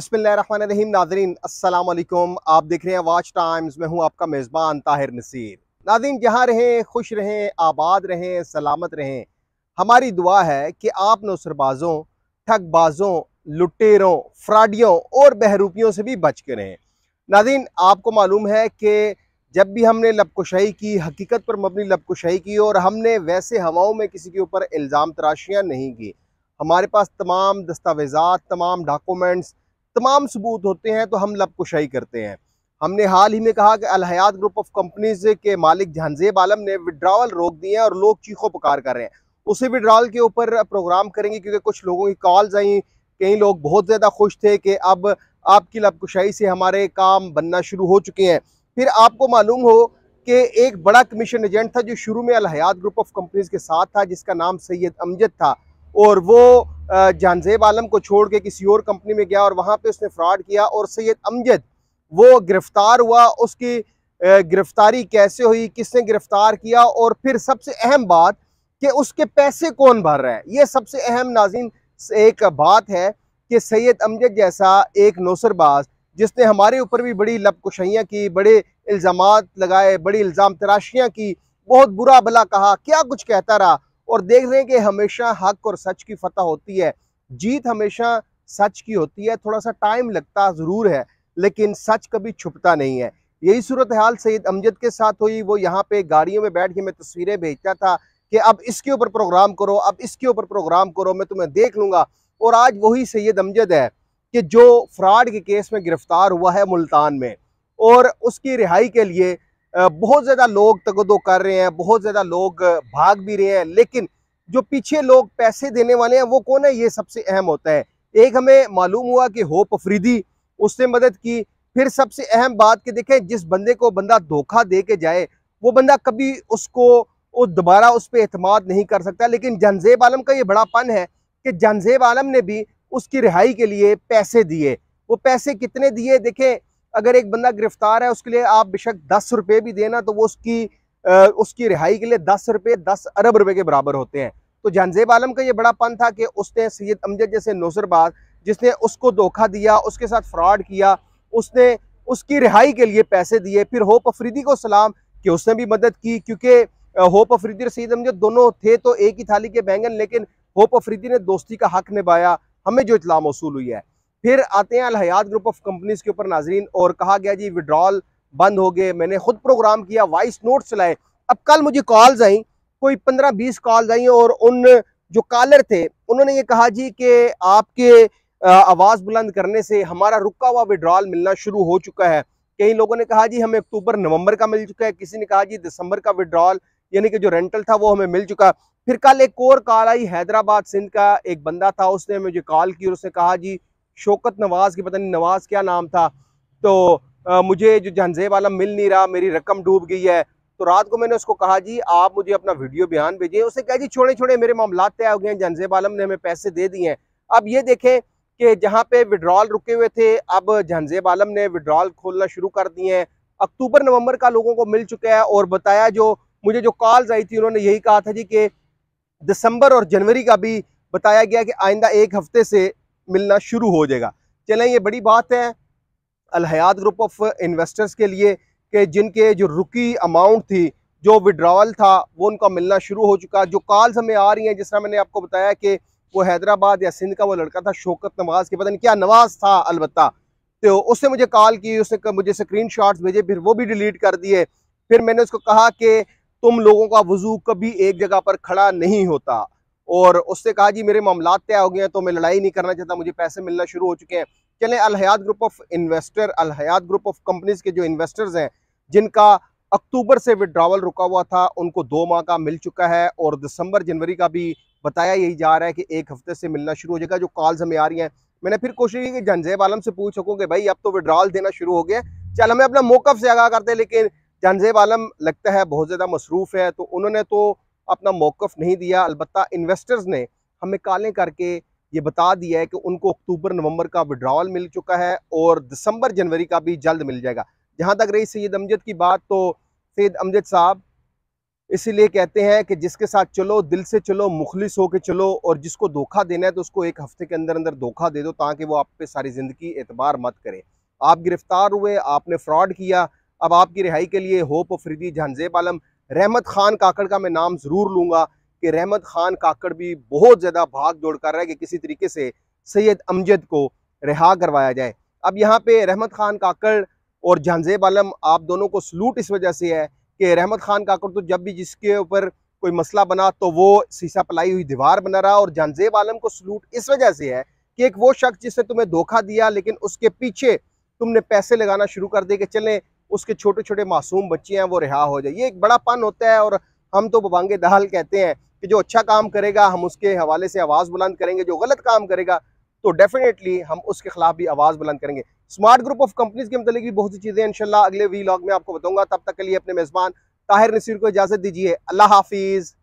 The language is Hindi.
बिस्मिल्लाम नाजरीन असलकुम आप देख रहे हैं वाच टाइम्स मैं हूं आपका मेज़बान ताहिर नसीर नाजीन जहां रहें खुश रहें आबाद रहें सलामत रहें हमारी दुआ है कि आप नौसरबाज़ों ठगबाज़ों लुटेरों फ्राडियों और बहरूपियों से भी बच के रहें नाजीन आपको मालूम है कि जब भी हमने लबकुशाही की हकीकत पर मबनी लबकुशाही की और हमने वैसे हवाओं में किसी के ऊपर इल्ज़ाम तराशियाँ नहीं की हमारे पास तमाम दस्तावेज़ा तमाम डॉक्यूमेंट्स तमाम सबूत होते हैं तो हम लब कुशाई करते हैं हमने हाल ही में कहा कि अलहयात ग्रुप ऑफ कंपनीज के मालिक जहानजेब आलम ने विड्रावल रोक दिए हैं और लोग चीखों पुकार कर रहे हैं उसी विड्रावल के ऊपर प्रोग्राम करेंगे क्योंकि कुछ लोगों की कॉल्स आई कई लोग बहुत ज़्यादा खुश थे कि अब आपकी लबकुशाही से हमारे काम बनना शुरू हो चुके हैं फिर आपको मालूम हो कि एक बड़ा कमीशन एजेंट था जो शुरू में अलहयात ग्रुप ऑफ कंपनीज के साथ था जिसका नाम सैयद अमजद था और वो जानजेब आलम को छोड़ के किसी और कंपनी में गया और वहाँ पे उसने फ्रॉड किया और सैयद अमजद वो गिरफ़्तार हुआ उसकी गिरफ़्तारी कैसे हुई किसने गिरफ़्तार किया और फिर सबसे अहम बात कि उसके पैसे कौन भर रहा है ये सबसे अहम नाजिन एक बात है कि सैयद अमजद जैसा एक नौसरबाज जिसने हमारे ऊपर भी बड़ी लपकुशियाँ की बड़े इल्ज़ाम लगाए बड़ी इल्ज़ाम तराशियाँ की बहुत बुरा भला कहा क्या कुछ कहता रहा और देख रहे हैं कि हमेशा हक और सच की फतह होती है जीत हमेशा सच की होती है थोड़ा सा टाइम लगता ज़रूर है लेकिन सच कभी छुपता नहीं है यही सूरत हाल सईद अमजद के साथ हुई वो यहाँ पे गाड़ियों में बैठ के मैं तस्वीरें भेजता था कि अब इसके ऊपर प्रोग्राम करो अब इसके ऊपर प्रोग्राम करो मैं तुम्हें देख लूँगा और आज वही सैद अमजद है कि जो फ्रॉड के केस में गिरफ़्तार हुआ है मुल्तान में और उसकी रिहाई के लिए बहुत ज़्यादा लोग तगदो कर रहे हैं बहुत ज़्यादा लोग भाग भी रहे हैं लेकिन जो पीछे लोग पैसे देने वाले हैं वो कौन है ये सबसे अहम होता है एक हमें मालूम हुआ कि होप अफरीदी उसने मदद की फिर सबसे अहम बात कि देखें जिस बंदे को बंदा धोखा दे के जाए वो बंदा कभी उसको वो दोबारा उस पर अहतमाद नहीं कर सकता लेकिन जनजेब आलम का ये बड़ापन है कि जनजेब आलम ने भी उसकी रिहाई के लिए पैसे दिए वो पैसे कितने दिए देखें अगर एक बंदा गिरफ्तार है उसके लिए आप बेशक दस रुपये भी देना तो वो उसकी आ, उसकी रिहाई के लिए दस रुपये दस अरब रुपये के बराबर होते हैं तो जहनजेब आलम का ये बड़ा पन था कि उसने सैद अमजद जैसे नौसरबाज जिसने उसको धोखा दिया उसके साथ फ्रॉड किया उसने उसकी रिहाई के लिए पैसे दिए फिर होप अफरीदी को सलाम कि उसने भी मदद की क्योंकि होप अफरीदी और सैद अमजद दोनों थे तो एक ही थाली के बैंगन लेकिन होप अफरीदी ने दोस्ती का हक निभाया हमें जो इतला मौसू हुई है फिर आते हैं अलहयात ग्रुप ऑफ कंपनीज के ऊपर नाजरीन और कहा गया जी विड्रॉल बंद हो गए मैंने खुद प्रोग्राम किया वॉइस नोट चलाए अब कल मुझे कॉल्स आई कोई पंद्रह बीस कॉल्स आई और उन जो कॉलर थे उन्होंने ये कहा जी कि आपके आवाज़ बुलंद करने से हमारा रुका हुआ विड्रॉल मिलना शुरू हो चुका है कई लोगों ने कहा जी हमें अक्टूबर नवंबर का मिल चुका है किसी ने कहा जी दिसंबर का विड्रॉल यानी कि जो रेंटल था वो हमें मिल चुका फिर कल एक और कॉल आई हैदराबाद सिंध का एक बंदा था उसने मुझे कॉल की और उसने कहा जी शौकत नवाज़ की पता नहीं नवाज़ क्या नाम था तो आ, मुझे जो झंझे वाला मिल नहीं रहा मेरी रकम डूब गई है तो रात को मैंने उसको कहा जी आप मुझे अपना वीडियो बयान भेजिए उसने कहा जी छोड़े छोड़े मेरे मामला तय हो गए हैं झंझे आलम ने हमें पैसे दे दिए हैं अब ये देखें कि जहाँ पे विड्रॉल रुके हुए थे अब झंझे आलम ने विड्रॉल खोलना शुरू कर दिए हैं अक्टूबर नवंबर का लोगों को मिल चुका है और बताया जो मुझे जो कॉल्स आई थी उन्होंने यही कहा था जी कि दिसंबर और जनवरी का भी बताया गया कि आइंदा एक हफ्ते से मिलना शुरू हो जाएगा चलें ये बड़ी बात है अलहयात ग्रुप ऑफ इन्वेस्टर्स के लिए कि जिनके जो रुकी अमाउंट थी जो विड्रावल था वो उनका मिलना शुरू हो चुका जो कॉल्स हमें आ रही हैं जिस तरह मैंने आपको बताया कि वो हैदराबाद या सिंध का वो लड़का था शोकत नवाज के पता नहीं क्या नवाज था अलबत् तो उसने मुझे कॉल की उसने मुझे स्क्रीन भेजे फिर वो भी डिलीट कर दिए फिर मैंने उसको कहा कि तुम लोगों का वजू कभी एक जगह पर खड़ा नहीं होता और उससे कहा जी मेरे मामला तय हो गए हैं तो मैं लड़ाई नहीं करना चाहता मुझे पैसे मिलना शुरू हो चुके हैं चले Al Hayat group of investor Al Hayat group of companies के जो इन्वेस्टर्स हैं जिनका अक्टूबर से विड्रावल रुका हुआ था उनको दो माह का मिल चुका है और दिसंबर जनवरी का भी बताया यही जा रहा है कि एक हफ्ते से मिलना शुरू हो जाएगा जो कॉल्स हमें आ रही हैं मैंने फिर कोशिश की कि जनजेब आलम से पूछ सकूँ कि भाई अब तो विड्रावल देना शुरू हो गया चल हमें अपना मौकफ से आगा करते हैं लेकिन जनजेब आलम लगता है बहुत ज़्यादा मसरूफ़ है तो उन्होंने तो अपना मौकफ नहीं दिया अलबत् इन्वेस्टर्स ने हमें काले करके ये बता दिया है कि उनको अक्टूबर नवंबर का विड्रावल मिल चुका है और दिसंबर जनवरी का भी जल्द मिल जाएगा जहाँ तक रही सैद अमजद की बात तो सैद अमजद साहब इसीलिए कहते हैं कि जिसके साथ चलो दिल से चलो मुखलिस होकर चलो और जिसको धोखा देना है तो उसको एक हफ्ते के अंदर अंदर धोखा दे दो ताकि वो आप पे सारी ज़िंदगी एतबार मत करे आप गिरफ़्तार हुए आपने फ्रॉड किया अब आपकी रिहाई के लिए होप फ्रीदी जहानजेब आलम रहमत खान काकड़ का मैं नाम ज़रूर लूँगा कि रहमत खान काकड़ भी बहुत ज़्यादा भाग दौड़ कर रहा है कि किसी तरीके से सैयद अमजद को रिहा करवाया जाए अब यहाँ पे रहमत खान काकड़ और जानजेब आलम आप दोनों को सलूट इस वजह से है कि रहमत खान काकड़ तो जब भी जिसके ऊपर कोई मसला बना तो वो शीशा पलाई हुई दीवार बना रहा और जानजेब आलम को सलूट इस वजह से है कि एक वो शख्स जिसने तुम्हें धोखा दिया लेकिन उसके पीछे तुमने पैसे लगाना शुरू कर दिए कि चलें उसके छोटे छोटे मासूम बच्चे हैं वो रिहा हो जाए ये एक बड़ा पन होता है और हम तो बबांगे दहल कहते हैं कि जो अच्छा काम करेगा हम उसके हवाले से आवाज़ बुलंद करेंगे जो गलत काम करेगा तो डेफिनेटली हम उसके खिलाफ भी आवाज़ बुलंद करेंगे स्मार्ट ग्रुप ऑफ कंपनीज के मतलब भी बहुत सी चीज़ें इनशाला अगले वी लॉग में आपको बताऊँगा तब तक के लिए अपने मेज़बान ताहिर नसीर को इजाज़त दीजिए अल्लाह हाफिज़